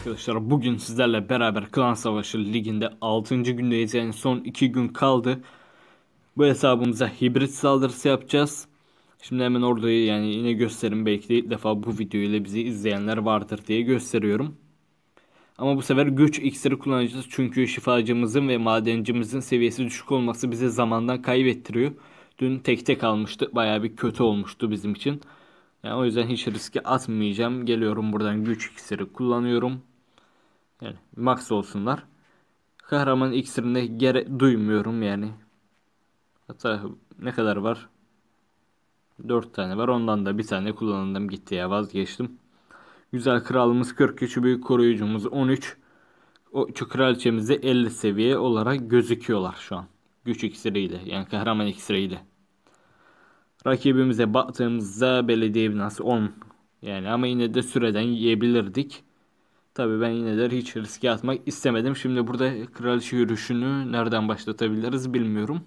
arkadaşlar bugün sizlerle beraber Klan Savaşı liginde 6. gündeyiz yani son 2 gün kaldı. Bu hesabımıza hibrit saldırısı yapacağız. Şimdi hemen orada yani yine gösterim belki de ilk defa bu video ile bizi izleyenler vardır diye gösteriyorum. Ama bu sefer güç iksiri kullanacağız çünkü şifacımızın ve madencimizin seviyesi düşük olması bize zamandan kaybettiriyor. Dün tek tek almıştı baya bir kötü olmuştu bizim için. Yani o yüzden hiç riske atmayacağım. Geliyorum buradan güç iksiri kullanıyorum. Yani max olsunlar. Kahraman iksirine gere duymuyorum yani. Hatta ne kadar var? 4 tane var. Ondan da bir tane kullandım gitti ya vazgeçtim. Güzel kralımız 43, büyük koruyucumuz 13. O kraliçemizde 50 seviye olarak gözüküyorlar şu an. Güç iksiriyle yani kahraman iksiriyle. Rakibimize baktığımızda belediye binası 10. Yani ama yine de süreden yiyebilirdik. Tabi ben yine de hiç riske atmak istemedim. Şimdi burada kraliçe yürüyüşünü nereden başlatabiliriz bilmiyorum.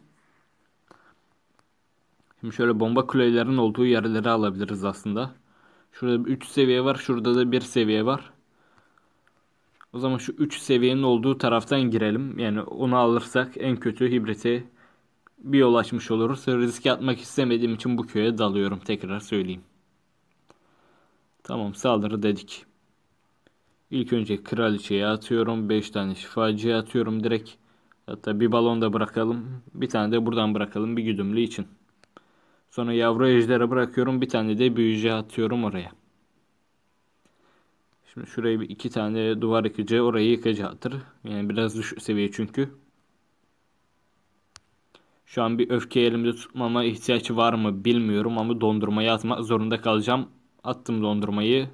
Şimdi şöyle bomba kulelerin olduğu yerleri alabiliriz aslında. Şurada 3 seviye var. Şurada da 1 seviye var. O zaman şu 3 seviyenin olduğu taraftan girelim. Yani onu alırsak en kötü hibriti bir yol açmış oluruz. Riske atmak istemediğim için bu köye dalıyorum. Tekrar söyleyeyim. Tamam saldırı dedik. İlk önce kraliçeye atıyorum. 5 tane şifacıya atıyorum direkt. Hatta bir balon da bırakalım. Bir tane de buradan bırakalım bir güdümlü için. Sonra yavru ejdere bırakıyorum. Bir tane de büyücü atıyorum oraya. Şimdi şuraya bir iki tane duvar yıkıcı orayı yıkıcı atır. Yani biraz düşük seviye çünkü. Şu an bir öfke elimde tutmama ihtiyaç var mı bilmiyorum ama dondurmayı atmak zorunda kalacağım. Attım dondurmayı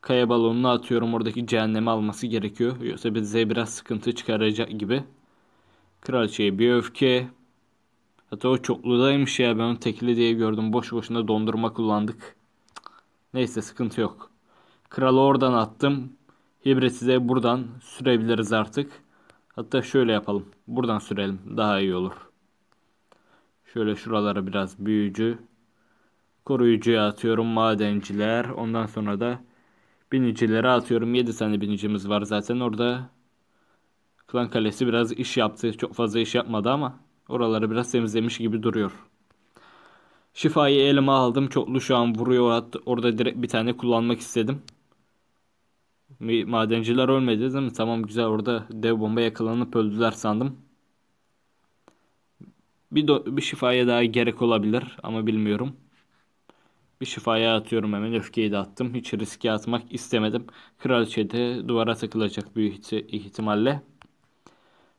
kaya balonunu atıyorum oradaki cehennemi alması gerekiyor. Yoksa bize biraz sıkıntı çıkaracak gibi. Kraliçeye bir öfke. Hatta o çokludaymış ya ben onu tekli diye gördüm. Boş boşuna dondurma kullandık. Neyse sıkıntı yok. Kralı oradan attım. Hibrit buradan sürebiliriz artık. Hatta şöyle yapalım. Buradan sürelim. Daha iyi olur. Şöyle şuralara biraz büyücü. Koruyucuya atıyorum madenciler. Ondan sonra da Binicilere atıyorum. 7 tane binicimiz var zaten orada. Klan Kalesi biraz iş yaptı. Çok fazla iş yapmadı ama oraları biraz temizlemiş gibi duruyor. Şifayı elime aldım. Çoklu şu an vuruyor. Hatta orada direkt bir tane kullanmak istedim. Madenciler ölmedi değil mi? Tamam güzel orada dev bomba yakalanıp öldüler sandım. Bir, bir şifaya daha gerek olabilir ama bilmiyorum. Bir şifaya atıyorum hemen. Öfkeyi de attım. Hiç riske atmak istemedim. Kraliçe de duvara takılacak büyük ihtimalle.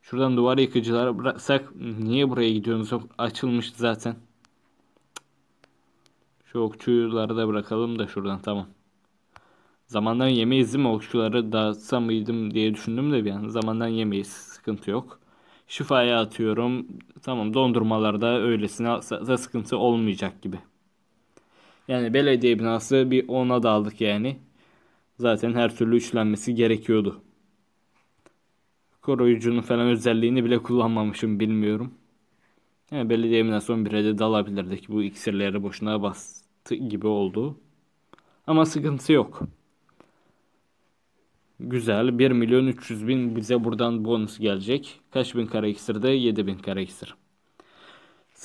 Şuradan duvar yıkıcılara bıraksak niye buraya gidiyorsunuz? Açılmış zaten. Şu okçuları da bırakalım da şuradan tamam. Zamandan yemeyiz değil mi? Okçuları dağıtsam mıydım diye düşündüm de bir an. Zamandan yemeyiz. Sıkıntı yok. Şifaya atıyorum. Tamam dondurmalarda öylesine da sıkıntı olmayacak gibi. Yani belediye binası bir ona daldık yani. Zaten her türlü üçlenmesi gerekiyordu. Koruyucunun falan özelliğini bile kullanmamışım bilmiyorum. Yani belediye binası 11'e de dalabilirdik. Bu iksirleri boşuna bastı gibi oldu. Ama sıkıntı yok. Güzel. 1 milyon 300 bin bize buradan bonus gelecek. Kaç bin kare iksirde? 7 bin kare iksir.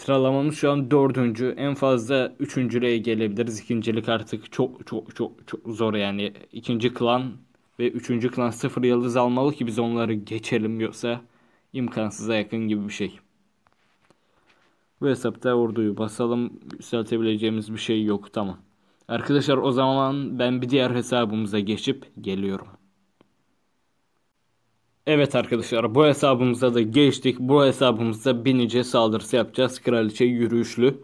Sıralamamız şu an dördüncü. En fazla üçüncülüğe gelebiliriz. İkincilik artık çok çok çok çok zor yani. ikinci klan ve üçüncü klan sıfır yıldız almalı ki biz onları geçelim yoksa imkansıza yakın gibi bir şey. Bu hesapta orduyu basalım. Yükseltebileceğimiz bir şey yok. Tamam. Arkadaşlar o zaman ben bir diğer hesabımıza geçip geliyorum. Evet arkadaşlar bu hesabımıza da geçtik. Bu hesabımıza binice saldırısı yapacağız. Kraliçe yürüyüşlü.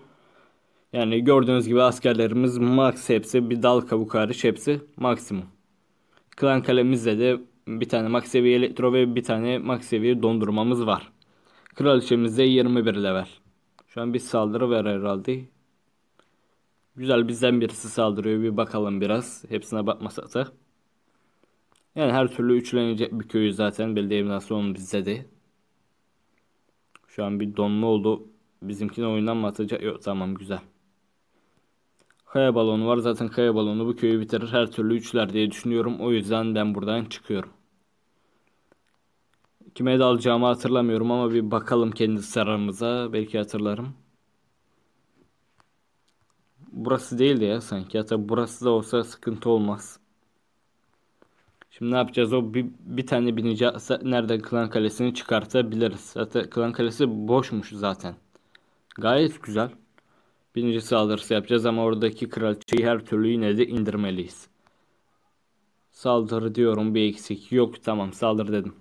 Yani gördüğünüz gibi askerlerimiz max hepsi bir dal kabuk hariç hepsi maksimum. Klan kalemizde de bir tane max seviye elektro ve bir tane max seviye dondurmamız var. Kraliçemizde 21 level. Şu an bir saldırı ver herhalde. Güzel bizden birisi saldırıyor bir bakalım biraz. Hepsine bakmasak da. Yani her türlü üçlenecek bir köyü zaten. Belediye binası onun bizde de. Şu an bir donma oldu. Bizimkine oyundan mı atacak? Yok tamam güzel. Kaya balonu var. Zaten kaya balonu bu köyü bitirir. Her türlü üçler diye düşünüyorum. O yüzden ben buradan çıkıyorum. Kime de alacağımı hatırlamıyorum ama bir bakalım kendi sararımıza. Belki hatırlarım. Burası değildi ya sanki. Hatta burası da olsa sıkıntı olmaz. Şimdi ne yapacağız? O bir, bir tane binici atsa nereden Klan Kalesi'ni çıkartabiliriz. Hatta Klan Kalesi boşmuş zaten. Gayet güzel. Birinci saldırısı yapacağız ama oradaki kraliçeyi her türlü yine de indirmeliyiz. Saldırı diyorum bir eksik yok. Tamam saldır dedim.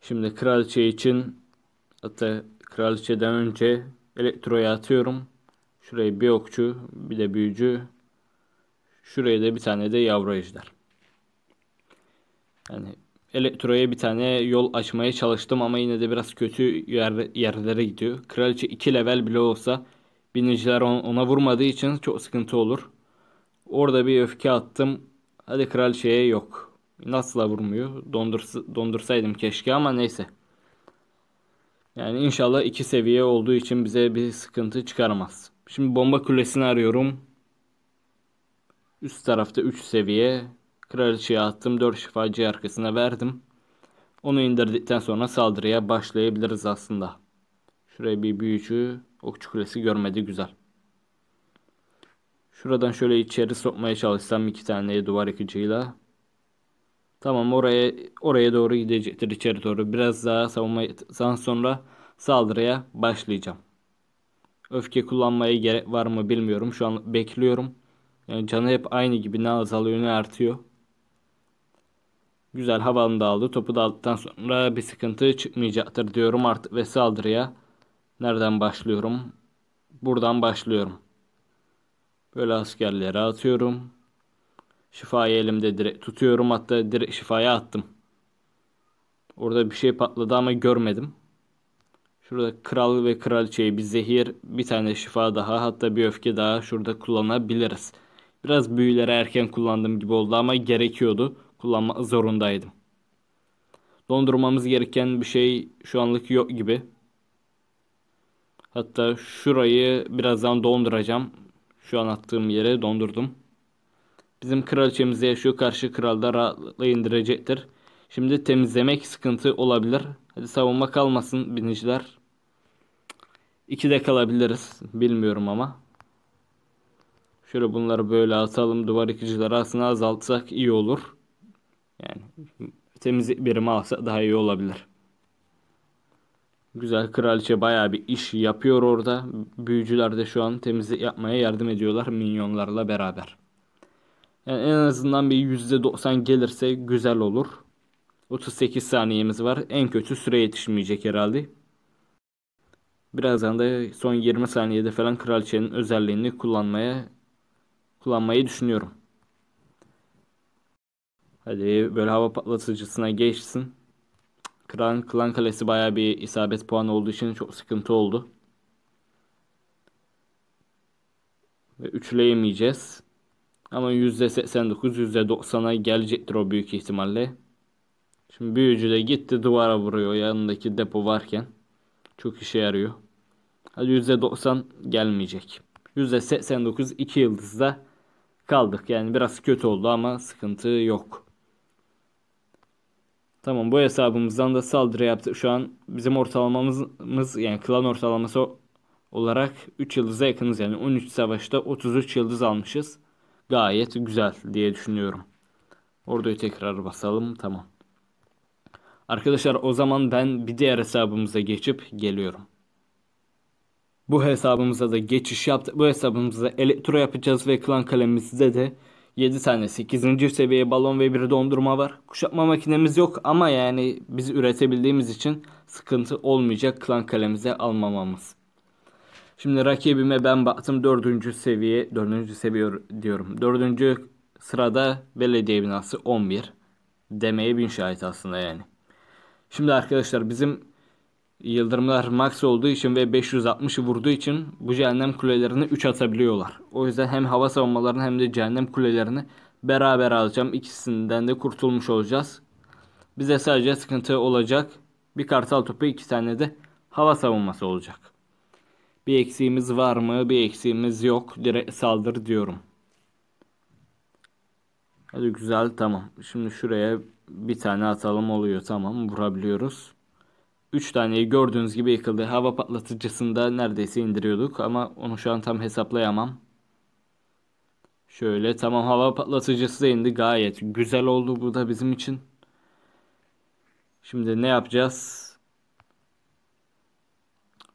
Şimdi kraliçe için hatta kraliçeden önce elektroya atıyorum. Şuraya bir okçu bir de büyücü Şuraya da bir tane de yavru ejder. Yani Elektro'ya bir tane yol açmaya çalıştım ama yine de biraz kötü yer, yerlere gidiyor. Kraliçe 2 level bile olsa biniciler ona vurmadığı için çok sıkıntı olur. Orada bir öfke attım. Hadi kraliçeye yok. Nasıl vurmuyor? Dondursa dondursaydım keşke ama neyse. Yani inşallah iki seviye olduğu için bize bir sıkıntı çıkarmaz. Şimdi bomba kulesini arıyorum. Üst tarafta 3 seviye. Kraliçeye attım. 4 şifacı arkasına verdim. Onu indirdikten sonra saldırıya başlayabiliriz aslında. Şuraya bir büyücü. Okçu kulesi görmedi. Güzel. Şuradan şöyle içeri sokmaya çalışsam iki tane duvar yıkıcıyla. Tamam oraya oraya doğru gidecektir içeri doğru. Biraz daha savunmadan sonra saldırıya başlayacağım. Öfke kullanmaya gerek var mı bilmiyorum. Şu an bekliyorum. Yani ee, canı hep aynı gibi ne azalıyor ne artıyor. Güzel havanı aldı. Topu da aldıktan sonra bir sıkıntı çıkmayacaktır diyorum artık ve saldırıya. Nereden başlıyorum? Buradan başlıyorum. Böyle askerleri atıyorum. Şifayı elimde direkt tutuyorum. Hatta direkt şifaya attım. Orada bir şey patladı ama görmedim. Şurada kral ve kraliçeyi bir zehir, bir tane şifa daha hatta bir öfke daha şurada kullanabiliriz. Biraz büyüleri erken kullandığım gibi oldu ama gerekiyordu. Kullanma zorundaydım. Dondurmamız gereken bir şey şu anlık yok gibi. Hatta şurayı birazdan donduracağım. Şu an attığım yere dondurdum. Bizim kraliçemizde yaşıyor. Karşı kral da rahatlıkla indirecektir. Şimdi temizlemek sıkıntı olabilir. Hadi savunma kalmasın biniciler. İki de kalabiliriz. Bilmiyorum ama. Şöyle bunları böyle atalım. Duvar ikicileri aslında azaltsak iyi olur. Yani temizlik birimi alsa daha iyi olabilir. Güzel kraliçe baya bir iş yapıyor orada. Büyücüler de şu an temizlik yapmaya yardım ediyorlar minyonlarla beraber. Yani en azından bir %90 gelirse güzel olur. 38 saniyemiz var. En kötü süre yetişmeyecek herhalde. Birazdan da son 20 saniyede falan kraliçenin özelliğini kullanmaya kullanmayı düşünüyorum. Hadi böyle hava patlatıcısına geçsin. Klan, Klan Kalesi baya bir isabet puanı olduğu için çok sıkıntı oldu. Ve üçleyemeyeceğiz. Ama %89, %90'a gelecektir o büyük ihtimalle. Şimdi büyücü de gitti duvara vuruyor yanındaki depo varken. Çok işe yarıyor. Hadi %90 gelmeyecek. %89 2 yıldızda kaldık. Yani biraz kötü oldu ama sıkıntı yok. Tamam bu hesabımızdan da saldırı yaptı Şu an bizim ortalamamız yani klan ortalaması olarak 3 yıldıza yakınız. Yani 13 savaşta 33 yıldız almışız. Gayet güzel diye düşünüyorum. Orduyu tekrar basalım. Tamam. Arkadaşlar o zaman ben bir diğer hesabımıza geçip geliyorum. Bu hesabımıza da geçiş yaptık. Bu hesabımıza elektro yapacağız ve klan kalemimizde de 7 tane 8. seviye balon ve bir dondurma var. Kuşatma makinemiz yok ama yani biz üretebildiğimiz için sıkıntı olmayacak klan kalemize almamamız. Şimdi rakibime ben baktım 4. seviye 4. seviye diyorum. 4. sırada belediye binası 11 demeye bin şahit aslında yani. Şimdi arkadaşlar bizim yıldırımlar max olduğu için ve 560'ı vurduğu için bu cehennem kulelerini 3 atabiliyorlar. O yüzden hem hava savunmalarını hem de cehennem kulelerini beraber alacağım. İkisinden de kurtulmuş olacağız. Bize sadece sıkıntı olacak. Bir kartal topu iki tane de hava savunması olacak. Bir eksiğimiz var mı? Bir eksiğimiz yok. Direkt saldır diyorum. Hadi güzel tamam. Şimdi şuraya bir tane atalım oluyor tamam vurabiliyoruz. 3 taneyi gördüğünüz gibi yıkıldı. Hava patlatıcısında neredeyse indiriyorduk ama onu şu an tam hesaplayamam. Şöyle tamam hava patlatıcısı da indi. Gayet güzel oldu bu da bizim için. Şimdi ne yapacağız?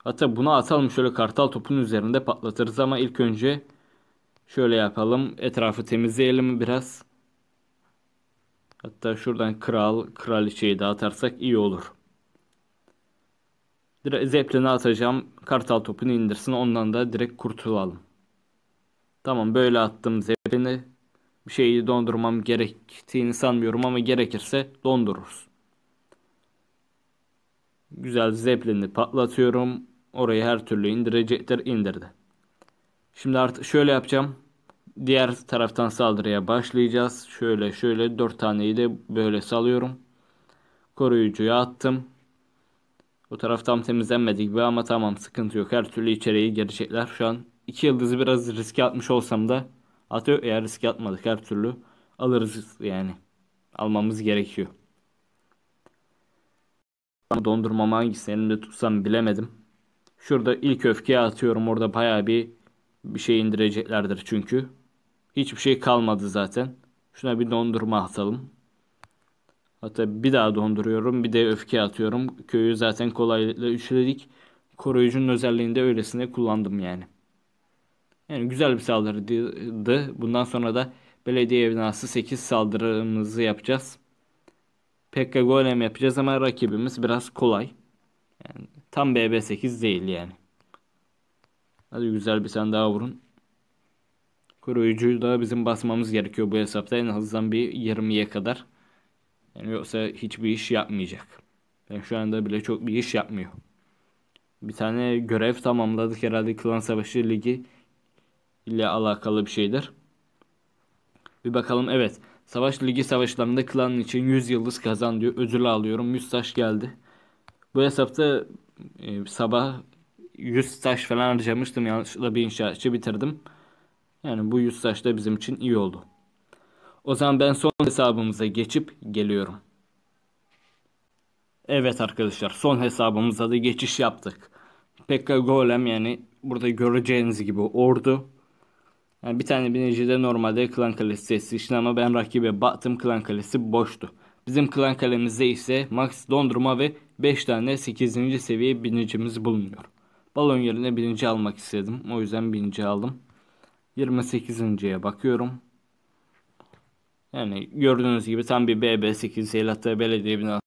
Hatta buna atalım şöyle kartal topun üzerinde patlatırız ama ilk önce şöyle yapalım. Etrafı temizleyelim biraz. Hatta şuradan kral, kraliçeyi de atarsak iyi olur. Zeplini atacağım. Kartal topunu indirsin. Ondan da direkt kurtulalım. Tamam böyle attım zeplini. Bir şeyi dondurmam gerektiğini sanmıyorum ama gerekirse dondururuz. Güzel zeplini patlatıyorum. Orayı her türlü indirecektir. indirdi. Şimdi artık şöyle yapacağım. Diğer taraftan saldırıya başlayacağız. Şöyle şöyle 4 taneyi de böyle salıyorum. Koruyucuya attım. O taraf tam temizlenmedi gibi ama tamam sıkıntı yok. Her türlü içeriği gelecekler. Şu an iki yıldızı biraz riske atmış olsam da atıyor. Eğer riske atmadık her türlü alırız yani. Almamız gerekiyor. Ama dondurmamı hangisini elimde tutsam bilemedim. Şurada ilk öfkeye atıyorum. Orada baya bir bir şey indireceklerdir çünkü. Hiçbir şey kalmadı zaten. Şuna bir dondurma atalım. Hatta bir daha donduruyorum. Bir de öfke atıyorum. Köyü zaten kolaylıkla üçledik. Koruyucunun özelliğini de öylesine kullandım yani. Yani güzel bir saldırıydı. Bundan sonra da belediye binası 8 saldırımızı yapacağız. Pekka Golem yapacağız ama rakibimiz biraz kolay. Yani tam BB8 değil yani. Hadi güzel bir sen daha vurun. Koruyucuyu da bizim basmamız gerekiyor bu hesapta en azından bir 20'ye kadar. Yani yoksa hiçbir iş yapmayacak. Ben şu anda bile çok bir iş yapmıyor. Bir tane görev tamamladık herhalde Klan Savaşı Ligi ile alakalı bir şeydir. Bir bakalım evet. Savaş Ligi savaşlarında klan için 100 yıldız kazan diyor. Ödülü alıyorum. 100 taş geldi. Bu hesapta e, sabah 100 taş falan harcamıştım. Yanlışlıkla bir inşaatçı bitirdim. Yani bu 100 taş da bizim için iyi oldu. O zaman ben son hesabımıza geçip geliyorum. Evet arkadaşlar son hesabımıza da geçiş yaptık. Pekka Golem yani burada göreceğiniz gibi ordu. Yani bir tane binicide normalde klan kalesi sesi ama ben rakibe battım klan kalesi boştu. Bizim klan kalemizde ise max dondurma ve 5 tane 8. seviye binicimiz bulunuyor. Balon yerine binici almak istedim. O yüzden binici aldım. 28.ye bakıyorum. Yani gördüğünüz gibi tam bir BB8 hatta belediye binası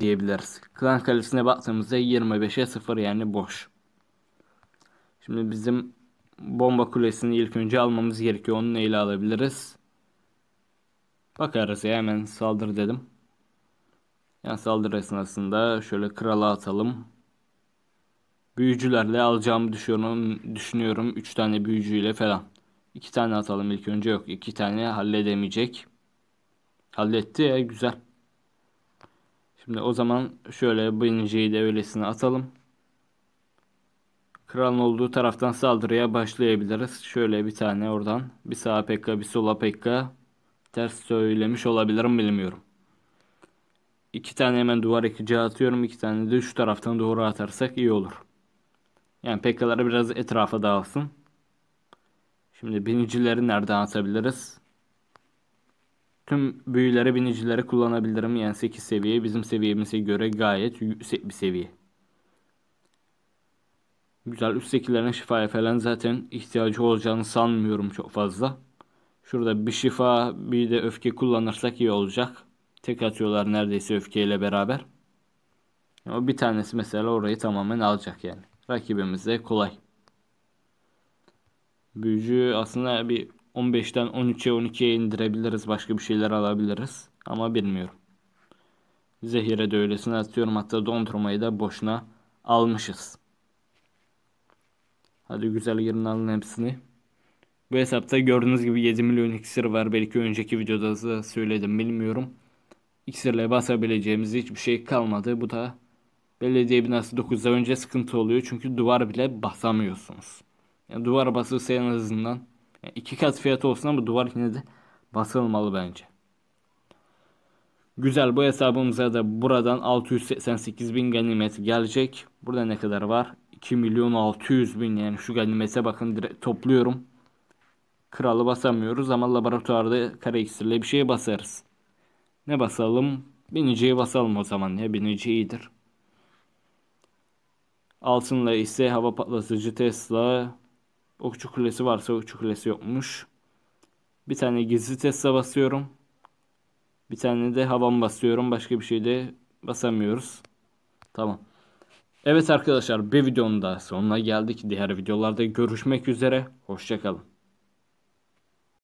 diyebiliriz. Klan kalesine baktığımızda 25'e 0 yani boş. Şimdi bizim bomba kulesini ilk önce almamız gerekiyor. Onu neyle alabiliriz? Bakarız ya hemen saldır dedim. Yani saldırı esnasında şöyle krala atalım. Büyücülerle alacağımı düşünüyorum. Düşünüyorum 3 tane büyücüyle falan. 2 tane atalım ilk önce yok. 2 tane halledemeyecek. Halletti ya e, güzel. Şimdi o zaman şöyle birinciyi de öylesine atalım. Kralın olduğu taraftan saldırıya başlayabiliriz. Şöyle bir tane oradan. Bir sağa pekka bir sola pekka. Ters söylemiş olabilirim bilmiyorum. İki tane hemen duvar ekici atıyorum. iki tane de şu taraftan doğru atarsak iyi olur. Yani pekkaları biraz etrafa dağılsın. Şimdi binicileri nereden atabiliriz? Tüm büyüleri binicilere kullanabilirim. Yani 8 seviye bizim seviyemize göre gayet yüksek bir seviye. Güzel üsttekilerine şifaya falan zaten ihtiyacı olacağını sanmıyorum çok fazla. Şurada bir şifa bir de öfke kullanırsak iyi olacak. Tek atıyorlar neredeyse öfkeyle beraber. O bir tanesi mesela orayı tamamen alacak yani. Rakibimiz kolay. Büyücü aslında bir 15'ten 13'e 12'ye indirebiliriz. Başka bir şeyler alabiliriz. Ama bilmiyorum. Zehire de öylesine atıyorum. Hatta dondurmayı da boşuna almışız. Hadi güzel yerin alın hepsini. Bu hesapta gördüğünüz gibi 7 milyon iksir var. Belki önceki videoda da söyledim bilmiyorum. İksirle basabileceğimiz hiçbir şey kalmadı. Bu da belediye binası 9'da önce sıkıntı oluyor. Çünkü duvar bile basamıyorsunuz. Yani duvar basılsa en azından yani iki kat fiyatı olsun ama duvar yine de basılmalı bence. Güzel bu hesabımıza da buradan 688 bin ganimet gelecek. Burada ne kadar var? 2 milyon 600 bin yani şu ganimete bakın direkt topluyorum. Kralı basamıyoruz ama laboratuvarda kare iksirle bir şey basarız. Ne basalım? Biniciye basalım o zaman ya binici iyidir. Altınla ise hava patlatıcı Tesla Okçu kulesi varsa okçu kulesi yokmuş. Bir tane gizli teste basıyorum. Bir tane de havan basıyorum. Başka bir şey de basamıyoruz. Tamam. Evet arkadaşlar bir videonun daha sonuna geldik. Diğer videolarda görüşmek üzere. Hoşçakalın.